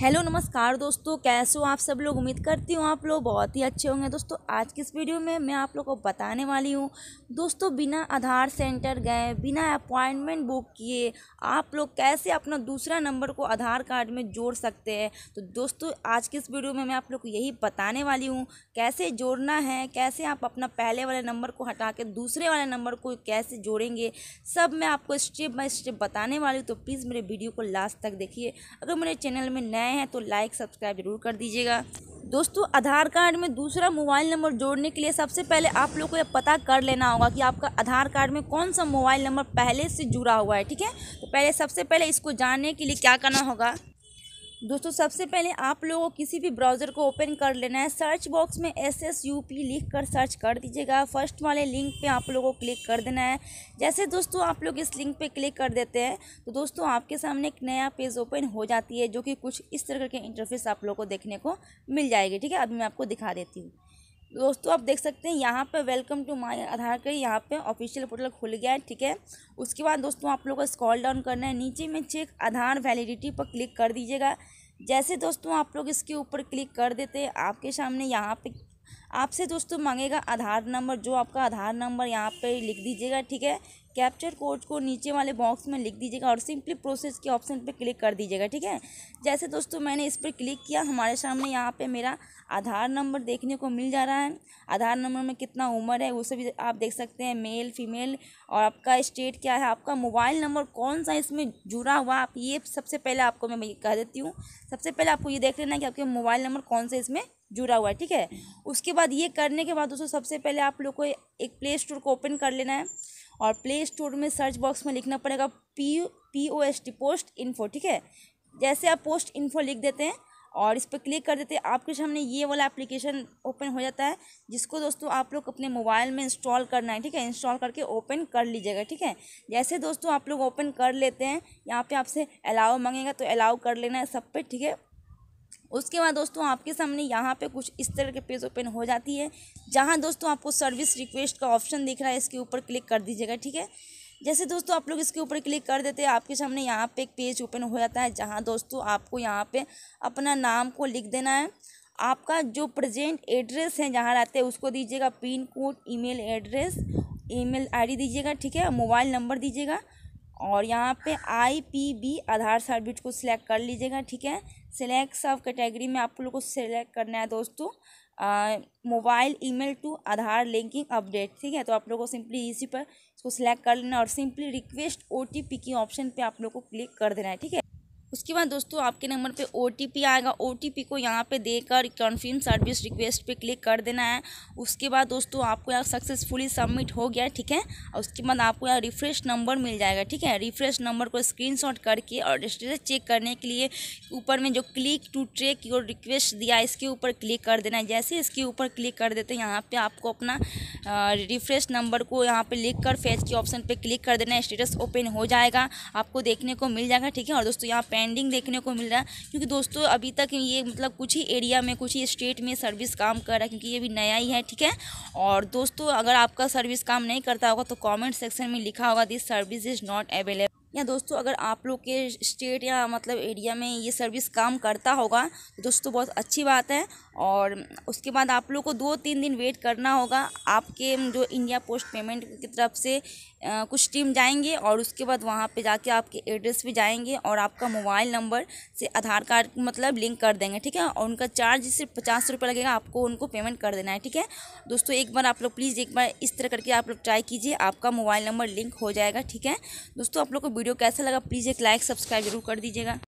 hello नमस्कार दोस्तों कैसे हो आप सब लोग उम्मीद करती हूँ आप लोग बहुत ही अच्छे होंगे दोस्तों आज की इस वीडियो में मैं आप लोग को बताने वाली हूँ दोस्तों बिना आधार सेंटर गए बिना अपॉइंटमेंट बुक किए आप लोग कैसे अपना दूसरा नंबर को आधार कार्ड में जोड़ सकते हैं तो दोस्तों आज की इस वीडियो में मैं आप लोग को यही बताने वाली हूँ कैसे जोड़ना है कैसे आप अपना पहले वाले नंबर को हटा के दूसरे वाले नंबर को कैसे जोड़ेंगे सब मैं आपको स्टेप बाई स्टेप बताने वाली हूँ तो प्लीज़ मेरे वीडियो को लास्ट तक देखिए अगर मेरे चैनल में नए नए हैं तो लाइक सब्सक्राइब जरूर कर दीजिएगा दोस्तों आधार कार्ड में दूसरा मोबाइल नंबर जोड़ने के लिए सबसे पहले आप लोग को यह पता कर लेना होगा कि आपका आधार कार्ड में कौन सा मोबाइल नंबर पहले से जुड़ा हुआ है ठीक है तो पहले सबसे पहले इसको जानने के लिए क्या करना होगा दोस्तों सबसे पहले आप लोगों को किसी भी ब्राउज़र को ओपन कर लेना है सर्च बॉक्स में एस एस यू पी लिख कर सर्च कर दीजिएगा फर्स्ट वाले लिंक पे आप लोगों को क्लिक कर देना है जैसे दोस्तों आप लोग इस लिंक पे क्लिक कर देते हैं तो दोस्तों आपके सामने एक नया पेज ओपन हो जाती है जो कि कुछ इस तरह के इंटरफेस आप लोग को देखने को मिल जाएगी ठीक है अभी मैं आपको दिखा देती हूँ दोस्तों आप देख सकते हैं यहाँ पे welcome to my Aadhaar card यहाँ पे ऑफिशियल पोर्टल खुल गया है ठीक है उसके बाद दोस्तों आप लोगों को स्क्रॉल डाउन करना है नीचे में चेक आधार वैलिडिटी पर क्लिक कर दीजिएगा जैसे दोस्तों आप लोग इसके ऊपर क्लिक कर देते हैं आपके सामने यहाँ पे आपसे दोस्तों मांगेगा आधार नंबर जो आपका आधार नंबर यहाँ पे लिख दीजिएगा ठीक है कैप्चर कोड को नीचे वाले बॉक्स में लिख दीजिएगा और सिंपली प्रोसेस के ऑप्शन पर क्लिक कर दीजिएगा ठीक है जैसे दोस्तों मैंने इस पर क्लिक किया हमारे सामने यहाँ पे मेरा आधार नंबर देखने को मिल जा रहा है आधार नंबर में कितना उम्र है उसे भी आप देख सकते हैं मेल फीमेल और आपका स्टेट क्या है आपका मोबाइल नंबर कौन सा इसमें जुड़ा हुआ आप ये सबसे पहले आपको मैं कह देती हूँ सबसे पहले आपको ये देख लेना कि आपके मोबाइल नंबर कौन सा इसमें जुड़ा हुआ है ठीक है उसके बाद बाद ये करने के बाद दोस्तों सबसे पहले आप लोग को एक प्ले स्टोर को ओपन कर लेना है और प्ले स्टोर में सर्च बॉक्स में लिखना पड़ेगा P P O S T post info ठीक है जैसे आप पोस्ट इन्फो लिख देते हैं और इस पर क्लिक कर देते हैं आपके सामने ये वाला एप्लीकेशन ओपन हो जाता है जिसको दोस्तों आप लोग अपने मोबाइल में इंस्टॉल करना है ठीक है इंस्टॉल करके ओपन कर लीजिएगा ठीक है जैसे दोस्तों आप लोग ओपन कर लेते हैं यहाँ पे आपसे अलाउ मांगेगा तो अलाउ कर लेना है सब पे ठीक है उसके बाद दोस्तों आपके सामने यहाँ पे कुछ इस तरह के पेज ओपन हो जाती है जहाँ दोस्तों आपको सर्विस रिक्वेस्ट का ऑप्शन दिख रहा है इसके ऊपर क्लिक कर दीजिएगा ठीक है जैसे दोस्तों आप लोग इसके ऊपर क्लिक कर देते हैं आपके सामने यहाँ पे एक पेज ओपन हो जाता है जहाँ दोस्तों आपको यहाँ पे अपना नाम को लिख देना है आपका जो प्रेजेंट एड्रेस है जहाँ रहते हैं उसको दीजिएगा pin code email address email ID दीजिएगा ठीक है मोबाइल नंबर दीजिएगा और यहाँ पे आई पी बी आधार सर्विट को सिलेक्ट कर लीजिएगा ठीक है सिलेक्ट सब कैटेगरी में आप लोग को सिलेक्ट करना है दोस्तों mobile email to Aadhaar linking update ठीक है तो आप लोगों को सिंपली इसी पर इसको सिलेक्ट कर लेना और simply request O T P की ऑप्शन पे आप लोग को क्लिक कर देना है ठीक है उसके बाद दोस्तों आपके नंबर पे ओ आएगा ओ को यहाँ पे देकर कन्फर्म सर्विस रिक्वेस्ट पे क्लिक कर देना है उसके बाद दोस्तों आपको यहाँ सक्सेसफुली सबमिट हो गया ठीक है और उसके बाद आपको यहाँ रिफ्रेश नंबर मिल जाएगा ठीक है रिफ्रेश नंबर को स्क्रीनशॉट करके और स्टेटस चेक करने के लिए ऊपर में जो click to track your request दिया इसके ऊपर क्लिक कर देना है जैसे इसके ऊपर क्लिक कर देते हैं यहाँ पर आपको अपना रिफ्रेश नंबर को यहाँ पर लिख कर फेज के ऑप्शन पर क्लिक कर देना है स्टेटस ओपन हो जाएगा आपको देखने को मिल जाएगा ठीक है और दोस्तों यहाँ पे ट्रेंडिंग देखने को मिल रहा है क्योंकि दोस्तों अभी तक ये मतलब कुछ ही एरिया में कुछ ही स्टेट में सर्विस काम कर रहा है क्योंकि ये भी नया ही है ठीक है और दोस्तों अगर आपका सर्विस काम नहीं करता होगा तो कॉमेंट सेक्शन में लिखा होगा this service is not available या दोस्तों अगर आप लोग के स्टेट या मतलब एरिया में ये सर्विस काम करता होगा तो दोस्तों बहुत अच्छी बात है और उसके बाद आप लोग को दो तीन दिन वेट करना होगा आपके जो इंडिया पोस्ट पेमेंट की तरफ से कुछ टीम जाएंगे और उसके बाद वहाँ पे जाके आपके एड्रेस भी जाएंगे और आपका मोबाइल नंबर से आधार कार्ड मतलब लिंक कर देंगे ठीक है और उनका चार्ज सिर्फ पचास रुपये लगेगा आपको उनको पेमेंट कर देना है ठीक है दोस्तों एक बार आप लोग प्लीज़ एक बार इस तरह करके आप लोग ट्राई कीजिए आपका मोबाइल नंबर लिंक हो जाएगा ठीक है दोस्तों आप लोग को वीडियो कैसा लगा प्लीज़ एक लाइक सब्सक्राइब जरूर कर दीजिएगा